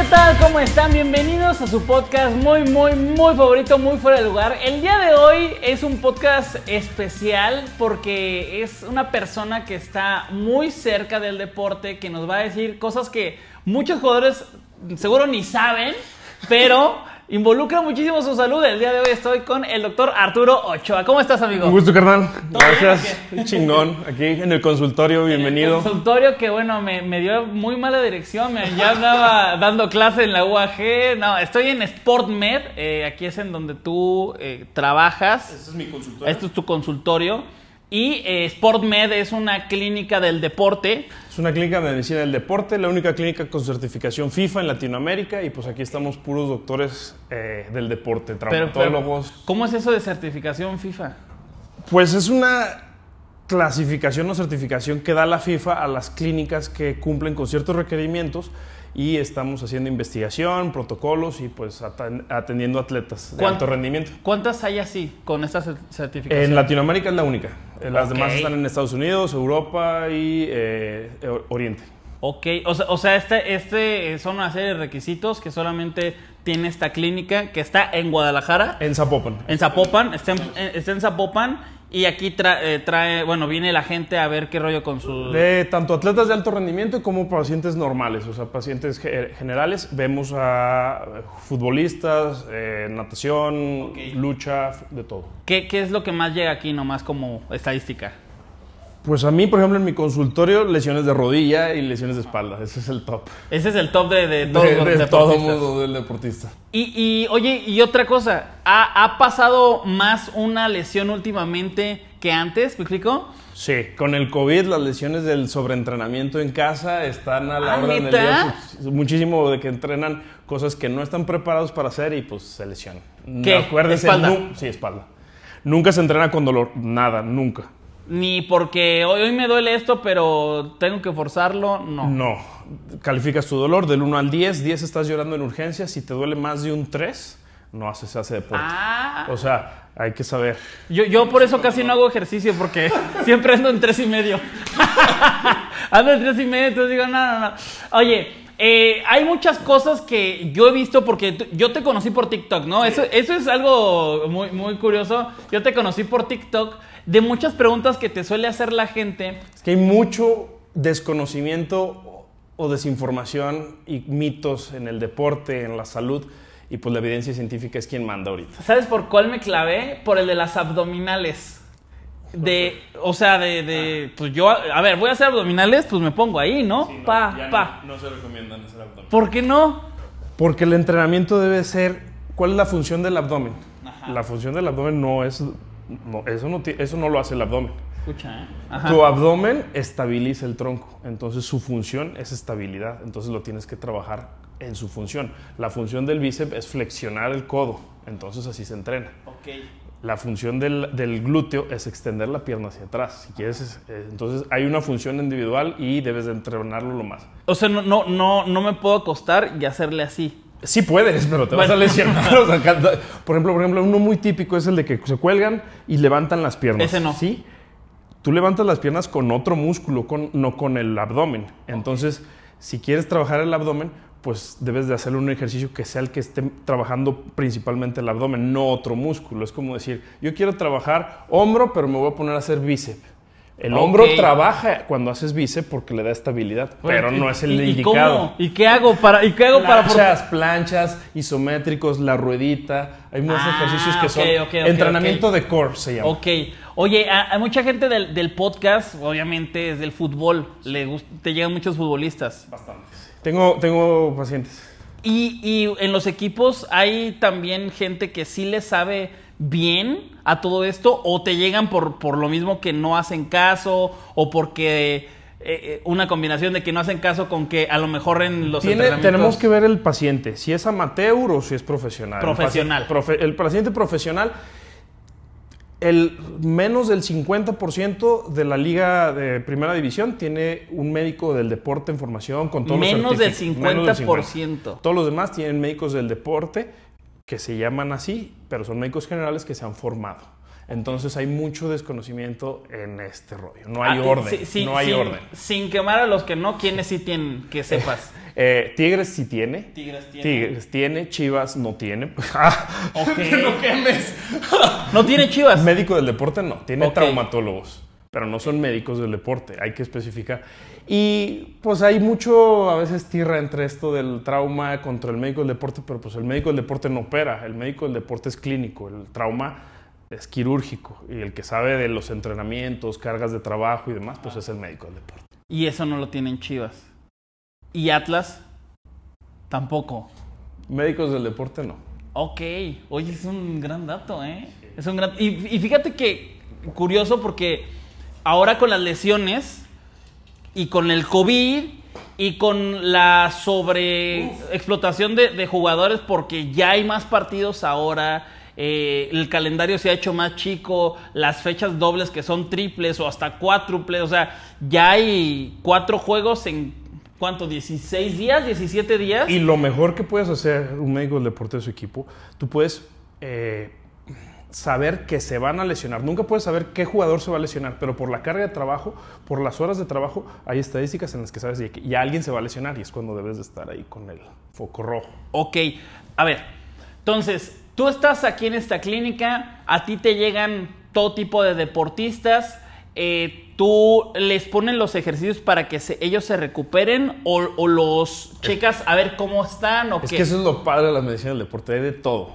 ¿qué tal? ¿Cómo están? Bienvenidos a su podcast muy, muy, muy favorito, muy fuera de lugar. El día de hoy es un podcast especial porque es una persona que está muy cerca del deporte, que nos va a decir cosas que muchos jugadores seguro ni saben, pero involucra muchísimo su salud. El día de hoy estoy con el doctor Arturo Ochoa. ¿Cómo estás, amigo? Un gusto, carnal. Gracias. Chingón. Aquí en el consultorio, bienvenido. el consultorio que, bueno, me, dio muy mala dirección. ya andaba dando clase en la UAG. No, estoy en SportMed. Eh, aquí es en donde tú eh, trabajas. Este es mi consultorio. Este es tu consultorio. Y eh, SportMed es una clínica del deporte. Es una clínica de medicina del deporte, la única clínica con certificación FIFA en Latinoamérica y pues aquí estamos puros doctores eh, del deporte, traumatólogos. ¿Cómo es eso de certificación FIFA? Pues es una clasificación o certificación que da la FIFA a las clínicas que cumplen con ciertos requerimientos y estamos haciendo investigación, protocolos y pues atendiendo atletas de alto rendimiento. ¿Cuántas hay así con estas certificación? En Latinoamérica es la única. Eh, las demás están en Estados Unidos, Europa y eh, Oriente. Ok, o sea, este, este eh, son una serie de requisitos que solamente tiene esta clínica que está en Guadalajara. En Zapopan. En Zapopan, está en Zapopan y aquí eh, trae, bueno, viene la gente a ver qué rollo con su... De tanto atletas de alto rendimiento como pacientes normales, o sea, pacientes generales. Vemos a eh, futbolistas, eh, natación, lucha, de todo. ¿Qué, ¿Qué es lo que más llega aquí nomás como estadística? Pues a mí, por ejemplo, en mi consultorio, lesiones de rodilla y lesiones de espalda. Ese es el top. Ese es el top de, de, todos de todo mundo del deportista. Y, y, oye, y otra cosa, ¿ha, pasado más una lesión últimamente que antes? ¿Me explico? Sí, con el COVID las lesiones del sobreentrenamiento en casa están a la ah, orden del día. Muchísimo de que entrenan cosas que no están preparados para hacer y pues se lesionan. No, ¿Espalda? sí, espalda. Nunca se entrena con dolor, nada, nunca ni porque hoy, me duele esto, pero tengo que forzarlo, no. No. Calificas tu dolor del 1 al 10, 10 estás llorando en urgencia, si te duele más de un 3, no haces hace deporte. Ah. O sea, hay que saber. Yo, yo por eso casi no hago ejercicio, porque siempre ando en 3 y medio. ando en 3 y medio, entonces digo, no, no, no. Oye, eh, hay muchas cosas que yo he visto porque yo te conocí por TikTok, ¿no? Eso, es algo muy, muy curioso. Yo te conocí por TikTok de muchas preguntas que te suele hacer la gente. Es que hay mucho desconocimiento o desinformación y mitos en el deporte, en la salud. Y pues la evidencia científica es quien manda ahorita. ¿Sabes por cuál me clavé? Por el de las abdominales. De, o sea, de, ah. pues yo, a ver, voy a hacer abdominales, pues me pongo ahí, ¿no? pa, pa. No, se recomiendan hacer abdominales. ¿Por qué no? Porque el entrenamiento debe ser, ¿cuál es la función del abdomen? Ajá. La función del abdomen no es, eso, no, eso no lo hace el abdomen. Escucha, ¿eh? Tu abdomen estabiliza el tronco, entonces su función es estabilidad, entonces lo tienes que trabajar en su función. La función del bíceps es flexionar el codo, entonces así se entrena. Ok la función del, glúteo es extender la pierna hacia atrás. Si quieres, eh, entonces hay una función individual y debes entrenarlo lo más. O sea, no, no, no, no me puedo acostar y hacerle así. Sí puedes, pero te vas a lesionar. por ejemplo, por ejemplo, uno muy típico es el de que se cuelgan y levantan las piernas. Ese no. Sí. Tú levantas las piernas con otro músculo, no con el abdomen. Entonces, si quieres trabajar el abdomen, pues debes de hacer un ejercicio que sea el que esté trabajando principalmente el abdomen, no otro músculo. Es como decir, yo quiero trabajar hombro, pero me voy a poner a hacer bíceps. El hombro trabaja cuando haces bíceps porque le da estabilidad, pero no es el indicado. ¿y, qué hago para y qué hago planchas, planchas, isométricos, la ruedita? Hay muchos ah, ejercicios que son entrenamiento de core se llama. Ok. Oye, a, mucha gente del, podcast, obviamente es del fútbol, le te llegan muchos futbolistas. Bastantes. Tengo, tengo pacientes. Y, y, en los equipos hay también gente que sí le sabe bien a todo esto o te llegan por, por lo mismo que no hacen caso o porque eh, eh, una combinación de que no hacen caso con que a lo mejor en los Tenemos que ver el paciente, si es amateur o si es profesional. Profesional. el paciente profesional el menos del 50% de la liga de primera división tiene un médico del deporte en formación con todos los del Menos del 50%. Todos los demás tienen médicos del deporte que se llaman así, pero son médicos generales que se han formado. Entonces hay mucho desconocimiento en este rollo. No hay ah, orden. no hay sin, orden. Sin quemar a los que no, ¿quiénes sí tienen, que sepas. Eh, tigres sí tiene. Tigres tiene. Tigres tiene. Chivas no tiene. okay. no quemes. no tiene Chivas. Médico del deporte no. Tiene traumatólogos pero no son médicos del deporte, hay que especificar. Y pues hay mucho, a veces, tierra entre esto del trauma contra el médico del deporte, pero pues el médico del deporte no opera, el médico del deporte es clínico, el trauma es quirúrgico y el que sabe de los entrenamientos, cargas de trabajo y demás, pues ah. es el médico del deporte. Y eso no lo tienen Chivas. Y Atlas tampoco. Médicos del deporte no. Ok, oye, es un gran dato, ¿eh? Es un gran... Y, fíjate que curioso porque ahora con las lesiones y con el COVID y con la sobreexplotación de jugadores porque ya hay más partidos ahora eh, el calendario se ha hecho más chico, las fechas dobles que son triples o hasta cuádruples, o sea, ya hay cuatro juegos en, ¿cuánto? ¿16 días? ¿17 días? Y lo mejor que puedes hacer, un médico del deporte de su equipo, tú puedes eh, saber que se van a lesionar. Nunca puedes saber qué jugador se va a lesionar, pero por la carga de trabajo, por las horas de trabajo, hay estadísticas en las que sabes que ya alguien se va a lesionar y es cuando debes de estar ahí con el foco rojo. Ok, a ver, entonces, Tú estás aquí en esta clínica, a ti te llegan todo tipo de deportistas, eh, tú les pones los ejercicios para que ellos se recuperen o, los checas a ver cómo están o es que eso es lo padre de las medicina del deporte, hay de todo.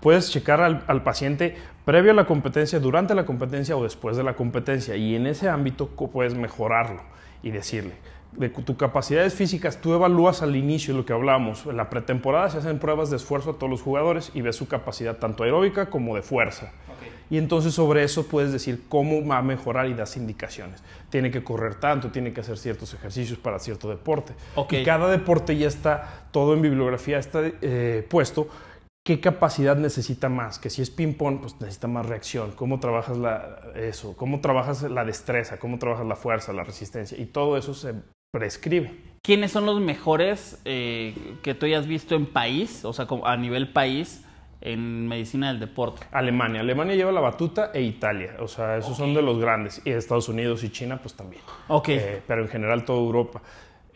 puedes checar al paciente previo a la competencia, durante la competencia o después de la competencia y en ese ámbito puedes mejorarlo y decirle de tus capacidades físicas, tú evalúas al inicio lo que hablamos. En la pretemporada se hacen pruebas de esfuerzo a todos los jugadores y ves su capacidad tanto aeróbica como de fuerza. Y entonces sobre eso puedes decir cómo va a mejorar y das indicaciones. Tiene que correr tanto, tiene que hacer ciertos ejercicios para cierto deporte. cada deporte ya está, todo en bibliografía está eh, puesto qué capacidad necesita más, que si es ping-pong, pues necesita más reacción, cómo trabajas eso, cómo trabajas la destreza, cómo trabajas la fuerza, la resistencia, y todo eso se prescribe. ¿Quiénes son los mejores eh, que tú hayas visto en país, o sea, a nivel país, en medicina del deporte? Alemania. Alemania lleva la batuta e Italia. O sea, esos son de los grandes. Y Estados Unidos y China, pues también. Ok. Eh, pero en general toda Europa.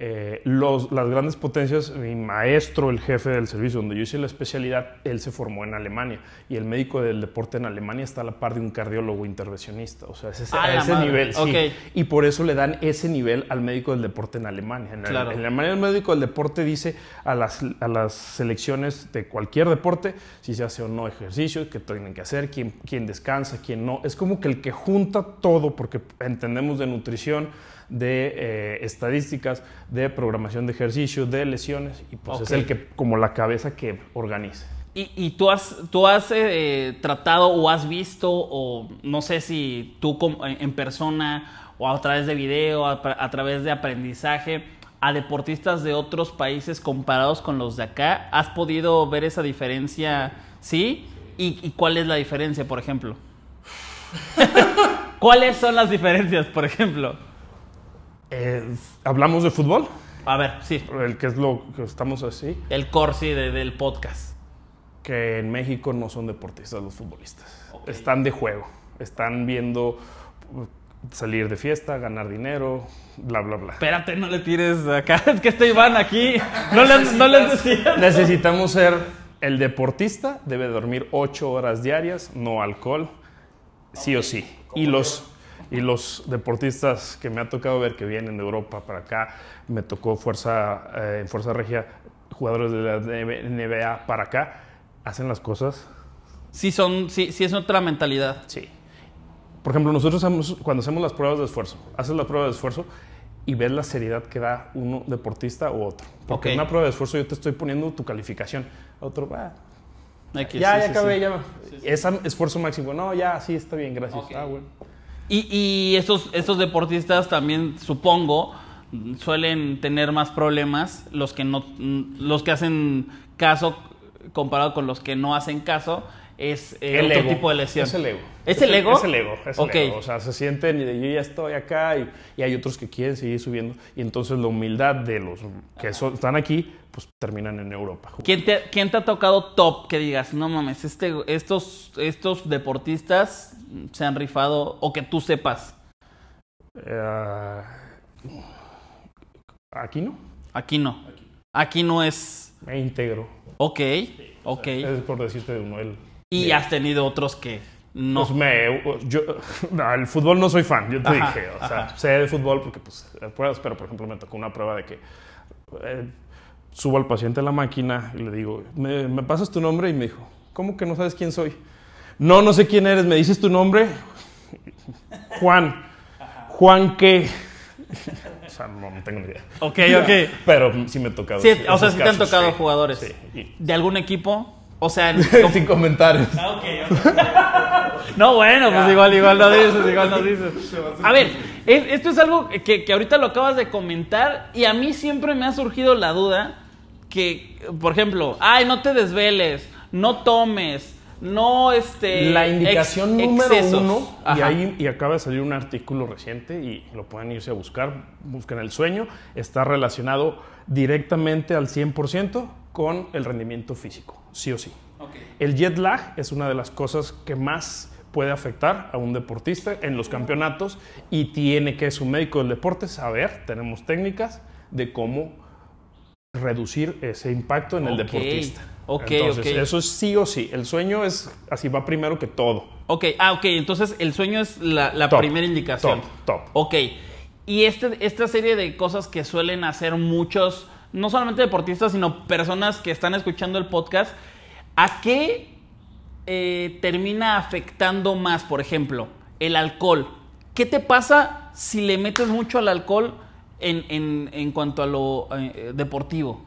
Eh, las grandes potencias, mi maestro, el jefe del servicio donde yo hice la especialidad, él se formó en Alemania y el médico del deporte en Alemania está a la par de un cardiólogo intervencionista, o sea, ese, ah, a ese nivel, Y por eso le dan ese nivel al médico del deporte en Alemania. En, el, en Alemania el médico del deporte dice a las, a selecciones de cualquier deporte si se hace o no ejercicio, qué tienen que hacer, quién, quién descansa, quién no. Es como que el que junta todo, porque entendemos de nutrición, de eh, estadísticas, de programación de ejercicio, de lesiones, y pues es el que, como la cabeza que organiza. ¿Y, tú has, tú has eh, tratado o has visto, o no sé si tú en persona o a través de video, a, través de aprendizaje, a deportistas de otros países comparados con los de acá? ¿Has podido ver esa diferencia? ¿Sí? y cuál es la diferencia, por ejemplo? ¿Cuáles son las diferencias, por ejemplo? Eh, ¿Hablamos de fútbol? A ver, sí. El que es lo que estamos así. El corsi del podcast. Que en México no son deportistas los futbolistas. Están de juego. Están viendo uh, salir de fiesta, ganar dinero, bla, bla, bla. Espérate, no le tires acá. Es que este Iván aquí. No le no le Necesitamos ser. El deportista debe dormir ocho horas diarias, no alcohol, sí o sí. Y los y los deportistas que me ha tocado ver que vienen de Europa para acá, me tocó fuerza, eh, en Fuerza Regia, jugadores de la NBA para acá, hacen las cosas. Sí, son, sí, sí es otra mentalidad. Sí. Por ejemplo, nosotros cuando hacemos las pruebas de esfuerzo, haces la prueba de esfuerzo y ves la seriedad que da uno deportista u otro. Porque en una prueba de esfuerzo yo te estoy poniendo tu calificación. Otro, va ya, ya acabé, ya. esfuerzo máximo. No, ya, sí, está bien, gracias. Ah, bueno. Y, estos, deportistas también, supongo, suelen tener más problemas los que no los que hacen caso comparado con los que no hacen caso es eh, el otro tipo de lesión. Es el ego. ¿Es, el ego? Es el ego, O sea, se sienten y de yo ya estoy acá y, hay otros que quieren seguir subiendo. Y entonces la humildad de los que están aquí, pues terminan en Europa. ¿Quién te, ha tocado top que digas, no mames, este, estos, estos deportistas se han rifado o que tú sepas? Eh, aquí no. Aquí no. Aquí no es... Me integro. Ok, ok. Es por decirte de uno, y has tenido otros que no. Pues me, yo, el fútbol no soy fan, yo te dije. O sea, sé de fútbol porque, pues, pruebas, pero por ejemplo, me tocó una prueba de que eh, subo al paciente a la máquina y le digo, ¿Me, pasas tu nombre? Y me dijo, ¿cómo que no sabes quién soy? No, no sé quién eres, ¿me dices tu nombre? Juan. ¿Juan qué? o sea, no, tengo ni idea. Ok, ok. Pero sí me ha tocado. Sí, o sea, sí te han tocado jugadores. ¿De algún equipo? O sea, sin comentarios. Ah, no, bueno, pues igual, igual no dices, igual no dices. A ver, esto es algo que, ahorita lo acabas de comentar y a mí siempre me ha surgido la duda que, por ejemplo, ay, no te desveles, no tomes, no este. La indicación número uno, y ahí y acaba de salir un artículo reciente y lo pueden irse a buscar, buscan el sueño, está relacionado directamente al 100% con el rendimiento físico, sí o sí. El jet lag es una de las cosas que más puede afectar a un deportista en los campeonatos y tiene que su médico del deporte saber, tenemos técnicas de cómo reducir ese impacto en el deportista. Ok, entonces, Eso es sí o sí. El sueño es así, va primero que todo. Ok, ah, ok. Entonces, el sueño es la, primera indicación. Top, top. Ok. Y este, esta serie de cosas que suelen hacer muchos no solamente deportistas, sino personas que están escuchando el podcast, ¿a qué eh, termina afectando más, por ejemplo, el alcohol? ¿Qué te pasa si le metes mucho al alcohol en, cuanto a lo eh, deportivo?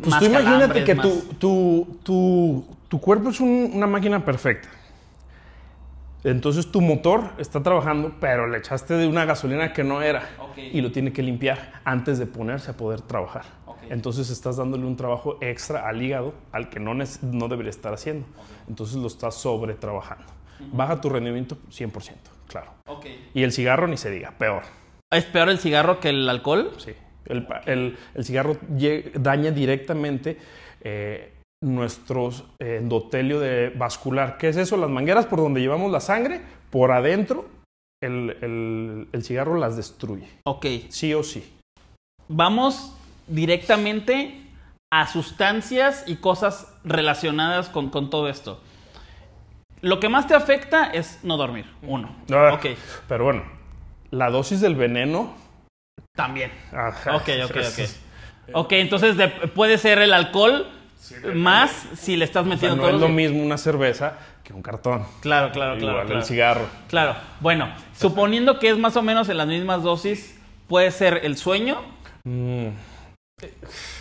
Pues tú imagínate que tu, tu, cuerpo es una máquina perfecta. Entonces tu motor está trabajando, pero le echaste de una gasolina que no era y lo tiene que limpiar antes de ponerse a poder trabajar. Entonces estás dándole un trabajo extra al hígado al que no, no debería estar haciendo. Entonces lo estás sobre trabajando. Baja tu rendimiento 100%, claro. Y el cigarro ni se diga, peor. ¿Es peor el cigarro que el alcohol? Sí. El, cigarro daña directamente eh, nuestro eh, endotelio de vascular. ¿Qué es eso? Las mangueras por donde llevamos la sangre, por adentro, el cigarro las destruye. Ok. Sí o sí. Vamos directamente a sustancias y cosas relacionadas con, todo esto. Lo que más te afecta es no dormir, uno. Ah, pero bueno, la dosis del veneno. También. Ajá. Ah, ok, ok, ok. Ok, entonces puede ser el alcohol más si le estás metiendo no es lo mismo una cerveza que un cartón. Claro, claro, claro. claro. el cigarro. Claro. Bueno, suponiendo que es más o menos en las mismas dosis, puede ser el sueño. Mm.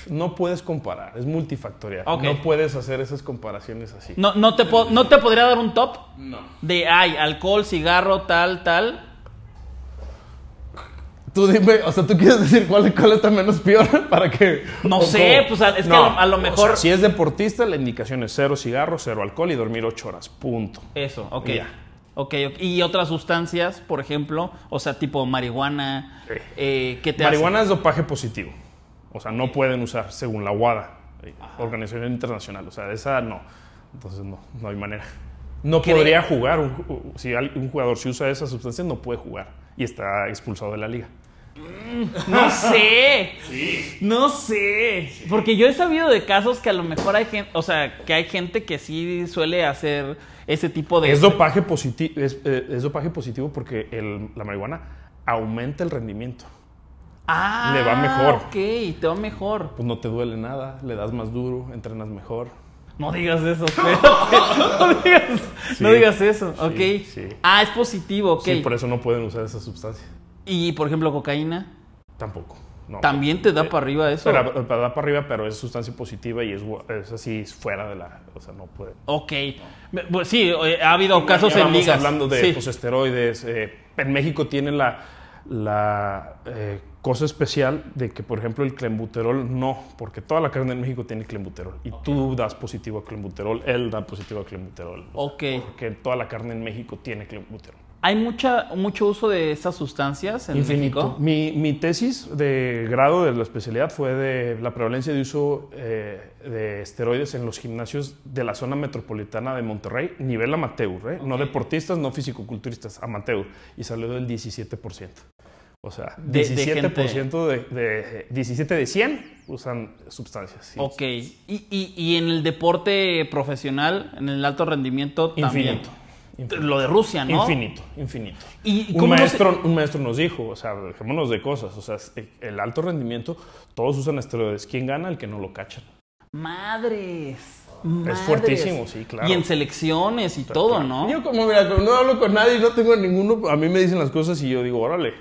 No puedes comparar, es multifactorial. No puedes hacer esas comparaciones así. No, no, te podría dar un top? No. De, ay, alcohol, cigarro, tal, tal. Tú dime, o sea, ¿tú quieres decir cuál, cuál está menos peor para que... No sé, pues es que a, lo, mejor... si es deportista, la indicación es cero cigarro, cero alcohol y dormir ocho horas, punto. Eso, ok. y otras sustancias, por ejemplo, o sea, tipo marihuana, eh, te Marihuana es dopaje positivo. O sea, no pueden usar según la WADA, eh, Organización Internacional. O sea, de esa no. Entonces, no, no hay manera. No podría jugar. si un jugador si usa esa sustancia, no puede jugar y está expulsado de la liga. Mm, no sé. Sí. No sé. Porque yo he sabido de casos que a lo mejor hay gente, o sea, que hay gente que sí suele hacer ese tipo de... Es dopaje, positivo eh, dopaje positivo porque la marihuana aumenta el rendimiento. Ah, le va mejor. Ok, te va mejor. Pues no te duele nada, le das más duro, entrenas mejor. No digas eso, no digas, no digas eso, ok. Ah, es positivo, ok. Sí, por eso no pueden usar esa sustancia. ¿Y por ejemplo cocaína? Tampoco. También te da eh, para arriba eso. te eh, da para arriba, pero es sustancia positiva y es, es, así fuera de la. O sea, no puede. Ok. Pues sí, eh, ha habido casos en Estamos hablando de pues, esteroides. en México tiene la. Cosa especial de que, por ejemplo, el clenbuterol no, porque toda la carne en México tiene clenbuterol y tú das positivo a clenbuterol, él da positivo a clenbuterol. Ok. Porque toda la carne en México tiene clenbuterol. ¿Hay mucha, mucho uso de estas sustancias en Infinito. México? Mi, mi, tesis de grado de la especialidad fue de la prevalencia de uso eh, de esteroides en los gimnasios de la zona metropolitana de Monterrey, nivel amateur, ¿eh? no deportistas, no fisicoculturistas, amateur, y salió del 17%. O sea, 17%, de, de, 17 de 100 usan sustancias. Ok, y, y, y, en el deporte profesional, en el alto rendimiento, También. Lo de Rusia, ¿no? Infinito, infinito. ¿Y un, maestro, un maestro nos dijo, o sea, dejémonos de cosas, o sea, el alto rendimiento, todos usan esteroides. ¿Quién gana? El que no lo cachan. Madres. Es fuertísimo, sí, claro. Y en selecciones y todo, ¿no? Yo como, mira, no hablo con nadie, no tengo ninguno, a mí me dicen las cosas y yo digo, órale,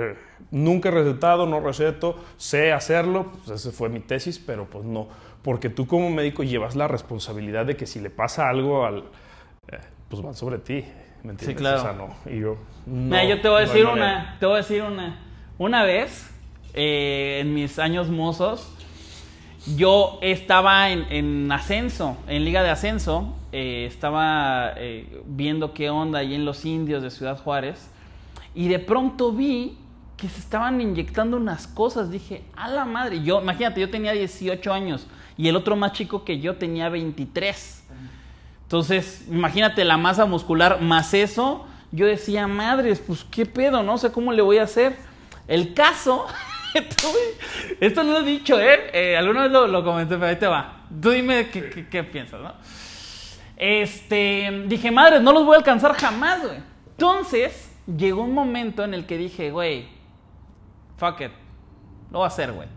eh, nunca he recetado, no receto, sé hacerlo, pues esa fue mi tesis, pero pues no, porque tú como médico llevas la responsabilidad de que si le pasa algo al... Eh, pues van sobre ti, ¿me entiendes? O sea, no, yo... yo te voy a decir una, te voy a decir una. Una vez, eh, en mis años mozos, yo estaba en, en ascenso, en liga de ascenso, estaba viendo qué onda ahí en los indios de Ciudad Juárez, y de pronto vi que se estaban inyectando unas cosas. Dije, a la madre, yo, imagínate, yo tenía 18 años y el otro más chico que yo tenía 23. Entonces, imagínate la masa muscular más eso. Yo decía, madres, pues qué pedo, ¿no? sé ¿cómo le voy a hacer? El caso, esto no lo he dicho, ¿eh? eh alguna vez lo, comenté, pero ahí te va. Tú dime qué, piensas, ¿no? Este, dije, madres, no los voy a alcanzar jamás, güey. Entonces, llegó un momento en el que dije, güey, fuck it, lo voy a hacer, güey.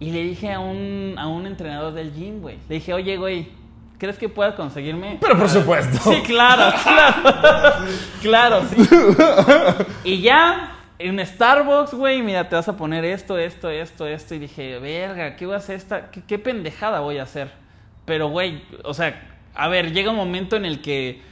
Y le dije a un, entrenador del gym, güey. Le dije, oye, güey, ¿crees que puedas conseguirme? Pero por supuesto. Sí, claro, claro. claro, sí. Y ya, en Starbucks, güey, mira, te vas a poner esto, esto, esto, esto. Y dije, verga, ¿qué voy a hacer esta? ¿Qué, pendejada voy a hacer? Pero, güey, o sea, a ver, llega un momento en el que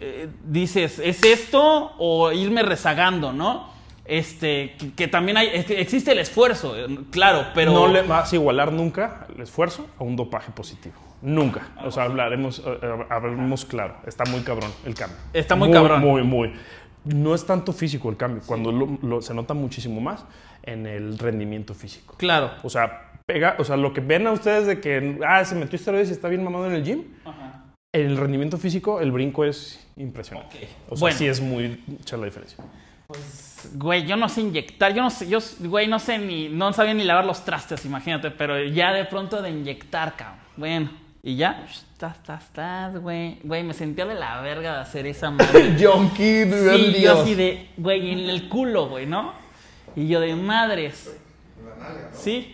eh, dices, ¿es esto o irme rezagando, no? Este, que, también hay, existe el esfuerzo, eh, claro, pero... No le vas a igualar nunca el esfuerzo a un dopaje positivo. Nunca. O sea, hablaremos, eh, eh, hablaremos claro. Está muy cabrón el cambio. Está muy, cabrón. Muy, muy. No es tanto físico el cambio. Cuando se nota muchísimo más en el rendimiento físico. Claro. O sea, pega, o sea, lo que ven a ustedes de que, ah, se metió esteroides y está bien mamado en el gym. En el rendimiento físico, el brinco es impresionante. Okay. O sea, sí es muy mucha la diferencia. Pues güey, yo no sé inyectar, yo no sé, yo, güey, no sé ni, no sabía ni lavar los trastes, imagínate, pero ya de pronto de inyectar, cabrón. Bueno, y ya, tas, tas, tas, güey. Güey, me sentía de la verga de hacer esa madre. mío sí, yo así de, güey, en el culo, güey, ¿no? Y yo de madres. La nalga, Sí.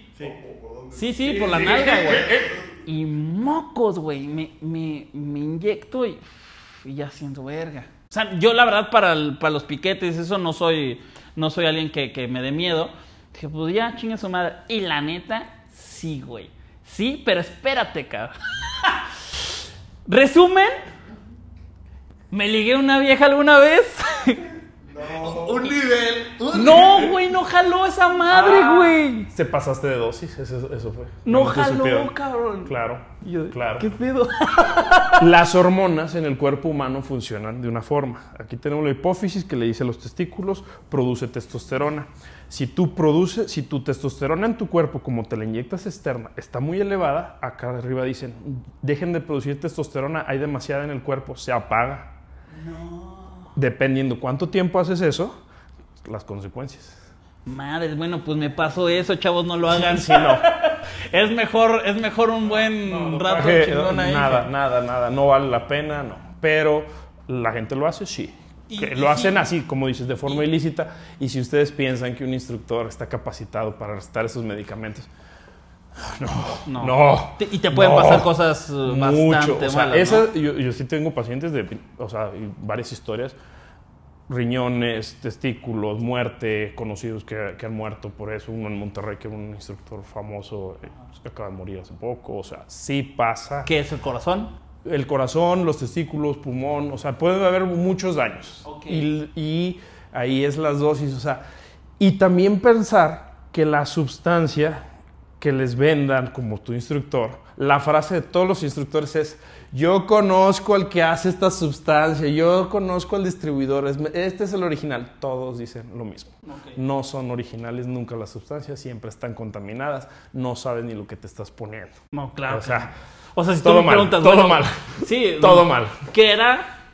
Sí. Sí, por la nalga, güey. Eh, eh. Y mocos, güey, me, me, me inyecto y ya siento verga. O sea, yo la verdad para, para los piquetes, eso no soy, no soy alguien que, me dé miedo. Dije, pues ya, chinga su madre. Y la neta, sí, güey. Sí, pero espérate, cabrón. Resumen, me ligué una vieja alguna vez. No. Un nivel. no, güey, no jaló esa madre, ah. güey. Se pasaste de dosis, eso, fue. No, jaló, cabrón. Claro. claro. ¿Qué pedo? Las hormonas en el cuerpo humano funcionan de una forma. Aquí tenemos la hipófisis que le dice a los testículos, produce testosterona. Si tú produces, si tu testosterona en tu cuerpo, como te la inyectas externa, está muy elevada, acá arriba dicen, dejen de producir testosterona, hay demasiada en el cuerpo, se apaga. No dependiendo cuánto tiempo haces eso, las consecuencias. madre, bueno, pues me pasó eso, chavos, no lo hagan. Sí, no. es mejor, es mejor un buen rato ahí. Nada, nada, nada, no vale la pena, no. Pero la gente lo hace, sí. lo hacen así, como dices, de forma ilícita. Y si ustedes piensan que un instructor está capacitado para restar esos medicamentos, no. No. y te pueden pasar cosas eh, bastante mucho. O malas. yo, sí tengo pacientes de, o sea, varias historias. Riñones, testículos, muerte, conocidos que, han muerto por eso. Uno en Monterrey, que un instructor famoso, eh, pues, que acaba de morir hace poco. O sea, sí pasa. ¿Qué es el corazón? El corazón, los testículos, pulmón. O sea, pueden haber muchos daños. Y, y ahí es las dosis. O sea, y también pensar que la sustancia que les vendan como tu instructor, la frase de todos los instructores es, yo conozco al que hace esta sustancia, yo conozco al distribuidor, este es el original. Todos dicen lo mismo. No son originales nunca las sustancias, siempre están contaminadas, no sabes ni lo que te estás poniendo. No, claro. O sea, si todo mal, Todo mal. Sí. todo mal. ¿Qué era?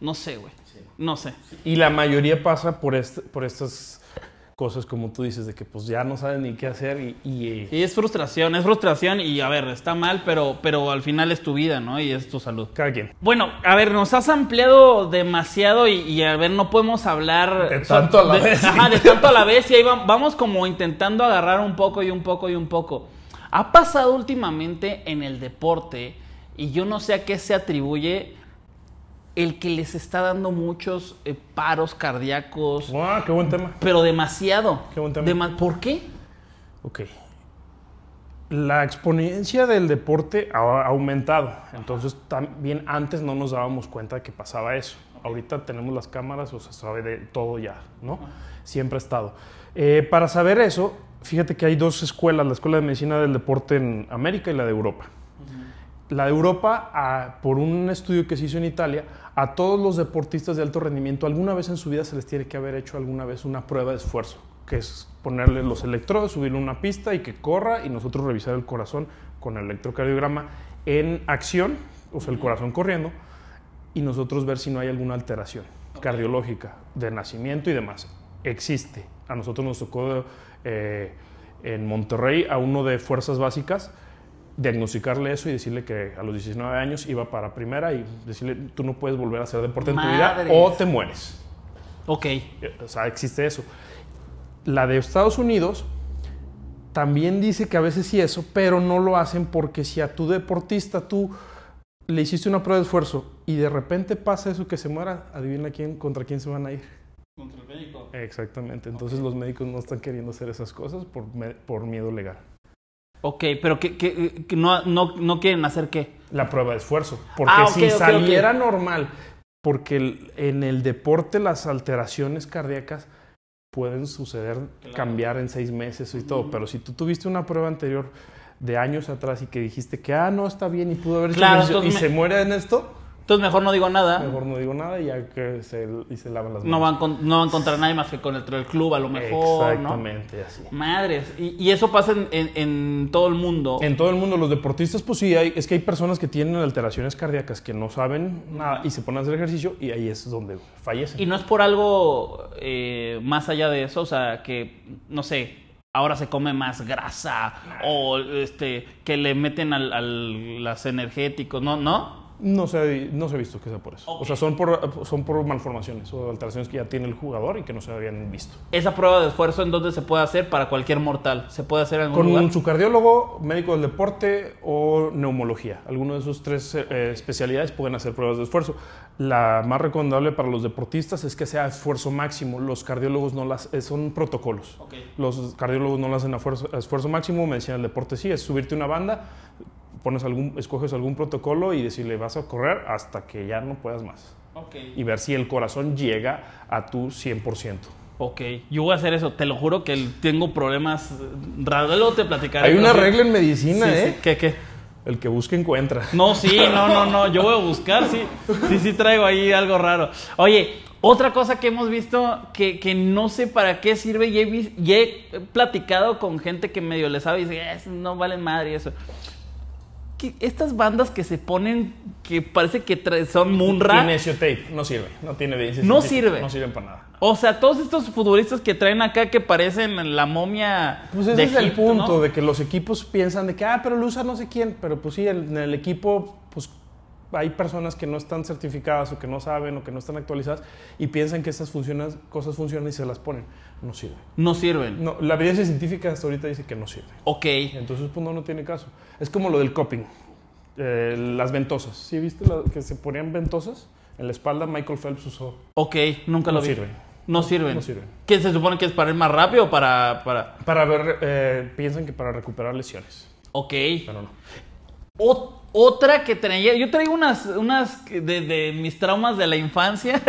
No sé, güey. No sé. Y la mayoría pasa por, por estas cosas como tú dices, de que pues ya no saben ni qué hacer y... Y, eh, es frustración, es frustración y a ver, está mal, pero, pero al final es tu vida, ¿no? Y es tu salud. Cada quien. Bueno, a ver, nos has ampliado demasiado y, a ver, no podemos hablar... De tanto a la vez. Ajá, de tanto a la vez y ahí vamos como intentando agarrar un poco y un poco y un poco. Ha pasado últimamente en el deporte y yo no sé a qué se atribuye el que les está dando muchos eh, paros cardíacos. wow, ah, qué buen tema! Pero demasiado. ¡Qué buen tema! ¿Por qué? Ok. La exponencia del deporte ha aumentado, entonces también antes no nos dábamos cuenta de que pasaba eso. Ahorita tenemos las cámaras, o se sabe de todo ya, ¿no? Siempre ha estado. Eh, para saber eso, fíjate que hay dos escuelas, la Escuela de Medicina del Deporte en América y la de Europa la de Europa, por un estudio que se hizo en Italia, a todos los deportistas de alto rendimiento alguna vez en su vida se les tiene que haber hecho alguna vez una prueba de esfuerzo, que es ponerle los electrodos, subirle una pista y que corra y nosotros revisar el corazón con el electrocardiograma en acción, o sea, el corazón corriendo, y nosotros ver si no hay alguna alteración cardiológica de nacimiento y demás. Existe. A nosotros nos tocó eh, en Monterrey a uno de fuerzas básicas diagnosticarle eso y decirle que a los 19 años iba para primera y decirle, tú no puedes volver a hacer deporte en tu vida o te mueres. Ok. O sea, existe eso. La de Estados Unidos también dice que a veces sí eso, pero no lo hacen porque si a tu deportista tú le hiciste una prueba de esfuerzo y de repente pasa eso que se muera, adivina quién, contra quién se van a ir. Contra el médico. Exactamente. Entonces los médicos no están queriendo hacer esas cosas por miedo legal. Ok, pero que, no, quieren hacer qué? La prueba de esfuerzo. Porque ah, si saliera normal, porque en el deporte las alteraciones cardíacas pueden suceder, cambiar en seis meses y todo, pero si tú tuviste una prueba anterior de años atrás y que dijiste que, ah, no, está bien y pudo haber y se muere en esto, entonces mejor no digo nada. Mejor no digo nada y ya que se, y se lavan las manos. No van, con, no van contra nadie más que con el club a lo mejor. Exactamente, así. Madres. Y, eso pasa en, todo el mundo. En todo el mundo. Los deportistas, pues sí, hay, es que hay personas que tienen alteraciones cardíacas que no saben nada y se ponen a hacer ejercicio y ahí es donde fallecen. Y no es por algo eh, más allá de eso, o sea, que, no sé, ahora se come más grasa o este que le meten al, al, las energéticos, ¿no? ¿No? No se, ha visto que sea por eso. O sea, son por, son por malformaciones o alteraciones que ya tiene el jugador y que no se habían visto. ¿Esa prueba de esfuerzo en dónde se puede hacer para cualquier mortal? ¿Se puede hacer en algún Con lugar? Con su cardiólogo, médico del deporte o neumología. alguno de sus tres eh, especialidades pueden hacer pruebas de esfuerzo. La más recomendable para los deportistas es que sea esfuerzo máximo. Los cardiólogos no las... Eh, son protocolos. Los cardiólogos no las hacen a, esfuerzo máximo. Medicina el deporte sí, es subirte una banda, pones algún, escoges algún protocolo y decirle vas a correr hasta que ya no puedas más. Y ver si el corazón llega a tu 100%. Ok, yo voy a hacer eso. Te lo juro que tengo problemas. Luego te platicaré. Hay una regla en medicina, ¿eh? ¿qué, qué? El que busca encuentra. No, sí, no, no, no. Yo voy a buscar, sí. Sí, sí, traigo ahí algo raro. Oye, otra cosa que hemos visto que, no sé para qué sirve y he, platicado con gente que medio le sabe y dice, no valen madre eso estas bandas que se ponen que parece que son Munra. no sirve, no tiene No sirve. No sirven para nada. O sea, todos estos futbolistas que traen acá que parecen la momia. Pues ese es el punto, de que los equipos piensan de que, ah, pero lo usa no sé quién, pero pues sí, en el, el equipo, pues hay personas que no están certificadas o que no saben o que no están actualizadas y piensan que esas funciones, cosas funcionan y se las ponen. No sirve. No sirven. No, la evidencia científica hasta ahorita dice que no sirve. Ok. Entonces, pues no, tiene caso. Es como lo del coping, eh, las ventosas. ¿Sí viste que se ponían ventosas? En la espalda Michael Phelps usó. Ok, nunca lo no Sirven. No sirven. No sirven. ¿Qué se supone que es para ir más rápido o para, para...? Para ver, eh, piensan que para recuperar lesiones. Ok. Pero no otra que traía, yo traigo unas, unas de, mis traumas de la infancia.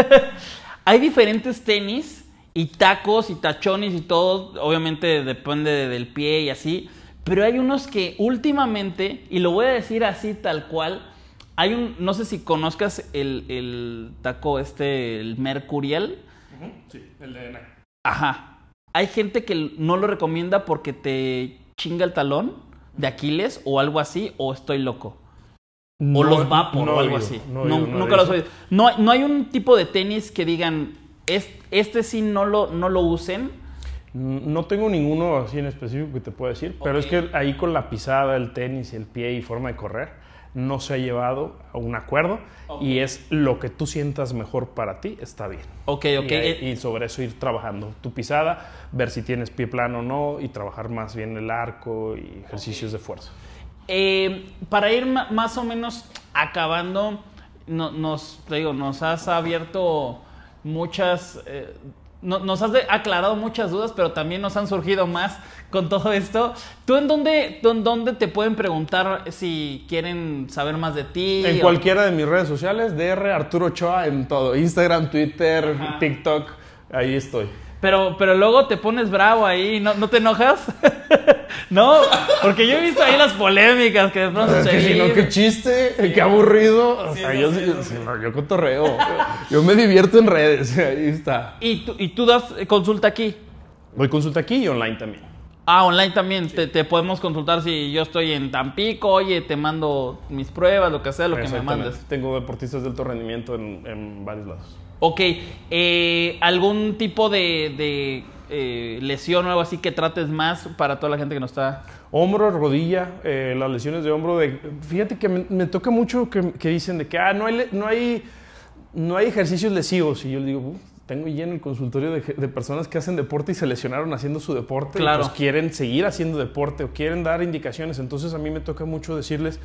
Hay diferentes tenis y tacos y tachones y todo, obviamente depende del pie y así, pero hay unos que últimamente, y lo voy a decir así tal cual, hay un, no sé si conozcas el, taco este, el Mercurial. Sí, el de Nike. Ajá. Hay gente que no lo recomienda porque te chinga el talón de Aquiles o algo así, o estoy loco. o los Vapor o algo así. No nunca los No, no hay un tipo de tenis que digan, este, sí no lo, no lo usen. Mm, no tengo ninguno así en específico que te pueda decir, pero es que ahí con la pisada, el tenis, el pie y forma de correr no se ha llevado a un acuerdo y es lo que tú sientas mejor para ti, está bien. Ok, ok. Y, sobre eso ir trabajando tu pisada, ver si tienes pie plano o no y trabajar más bien el arco y ejercicios de fuerza. Eh, para ir más o menos acabando, nos, te digo, nos has abierto muchas eh, nos has aclarado muchas dudas, pero también nos han surgido más con todo esto. ¿Tú en dónde, dónde te pueden preguntar si quieren saber más de ti? En cualquiera de mis redes sociales, DR Arturo choa en todo. Instagram, Twitter, TikTok, ahí estoy. Pero, pero luego te pones bravo ahí, ¿no, ¿no te enojas? no, porque yo he visto ahí las polémicas que de pronto que no, qué chiste, qué aburrido. sea, yo, cotorreo. yo me divierto en redes, ahí está. ¿Y tú, ¿Y tú das consulta aquí? Voy consulta aquí y online también. Ah, online también. Te, podemos consultar si yo estoy en Tampico, oye, te mando mis pruebas, lo que sea, lo que me mandes. Tengo deportistas de alto rendimiento en, en varios lados. Ok, eh, ¿algún tipo de, eh, lesión o algo así que trates más para toda la gente que no está? Hombro, rodilla, eh, las lesiones de hombro. De, fíjate que me, toca mucho que, dicen de que ah, no, hay, no, hay, no hay ejercicios lesivos. Y yo digo, tengo lleno el consultorio de, personas que hacen deporte y se lesionaron haciendo su deporte. Claro. Y pues quieren seguir haciendo deporte o quieren dar indicaciones. Entonces a mí me toca mucho decirles,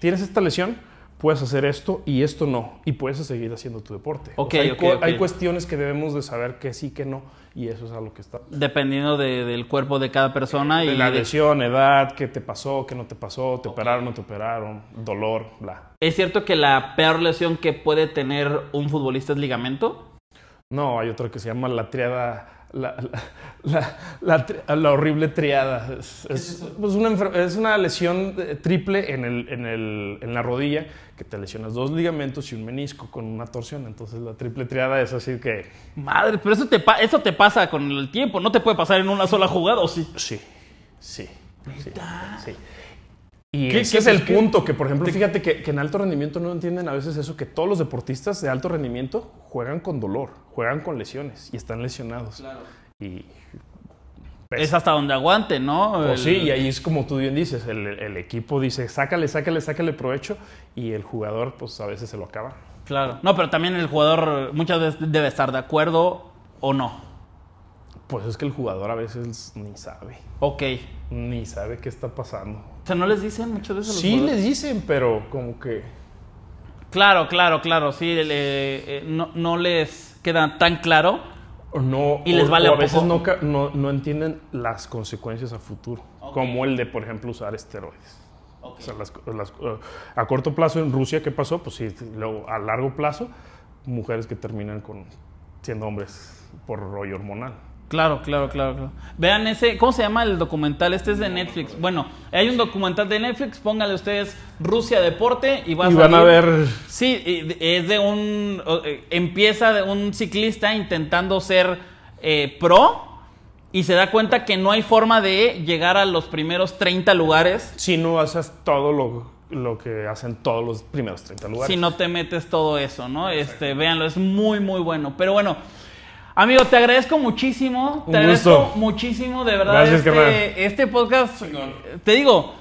¿tienes esta lesión? puedes hacer esto y esto no, y puedes seguir haciendo tu deporte. Okay, hay, cuestiones que debemos de saber que sí, que no, y eso es a lo que está. Dependiendo del cuerpo de cada persona. De y la lesión, edad, qué te pasó, qué no te pasó, te operaron, no te operaron, dolor, bla. ¿Es cierto que la peor lesión que puede tener un futbolista es ligamento? No, hay otra que se llama la triada la, la, horrible triada. Es, pues una, lesión eh, triple en, el, en, el, en, la rodilla, que te lesionas dos ligamentos y un menisco con una torsión. Entonces la triple triada es así que... Madre, pero eso te, eso te pasa con el tiempo, no te puede pasar en una sola jugada, ¿o Sí, sí. sí, sí. ¿Qué, es el punto, que por ejemplo, fíjate que, en alto rendimiento no entienden a veces eso, que todos los deportistas de alto rendimiento juegan con dolor, juegan con lesiones y están lesionados. Claro. Y es pues hasta donde aguante, ¿no? Pues sí, y ahí es como tú bien dices, el, el, equipo dice, sácale, sácale, sácale provecho y el jugador pues a veces se lo acaba. Claro. No, pero también el jugador muchas veces debe estar de acuerdo o no. Pues es que el jugador a veces ni sabe. Ok. Ni sabe qué está pasando. O sea, ¿no les dicen de eso Sí, les dicen, pero como que... Claro, claro, claro, sí, eh, no, no, les queda tan claro. No, y les vale a veces no, entienden las consecuencias a futuro, como el de, por ejemplo, usar esteroides. Eh, a corto plazo en Rusia, ¿qué pasó? Pues sí, luego a largo plazo, mujeres que terminan con siendo hombres por rollo hormonal. Claro, claro, claro, Vean ese, ¿cómo se llama el documental? Este es de Netflix. Bueno, hay un documental de Netflix, pónganle ustedes Rusia Deporte y, va van a ver. Sí, es de un, eh, empieza de un ciclista intentando ser eh, pro y se da cuenta que no hay forma de llegar a los primeros 30 lugares. Si no haces todo lo, lo que hacen todos los primeros 30 lugares. Si no te metes todo eso, ¿no? Este, véanlo, es muy, muy bueno. Pero bueno. Amigo, te agradezco muchísimo. te agradezco muchísimo, de verdad. Gracias, este, este podcast, te digo,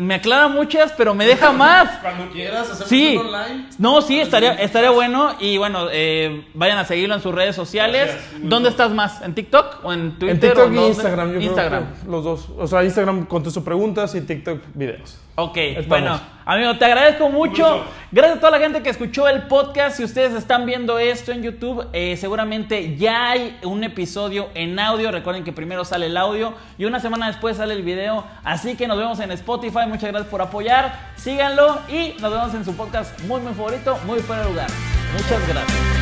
me aclara muchas, pero me deja más. Cuando quieras hacer sí. online. No, sí, estaría, estaría bueno. Y bueno, eh, vayan a seguirlo en sus redes sociales. ¿Dónde estás más? ¿En TikTok o en Twitter? En TikTok y Instagram. Instagram. los dos. O sea, Instagram contesto preguntas y TikTok videos. Ok, bueno, amigo, te agradezco mucho. Gracias a toda la gente que escuchó el podcast. Si ustedes están viendo esto en YouTube, eh, seguramente ya hay un episodio en audio. Recuerden que primero sale el audio y una semana después sale el video. Así que nos vemos en Spotify Muchas gracias por apoyar. Síganlo y nos vemos en su podcast muy, muy favorito, muy fuera lugar. Muchas gracias.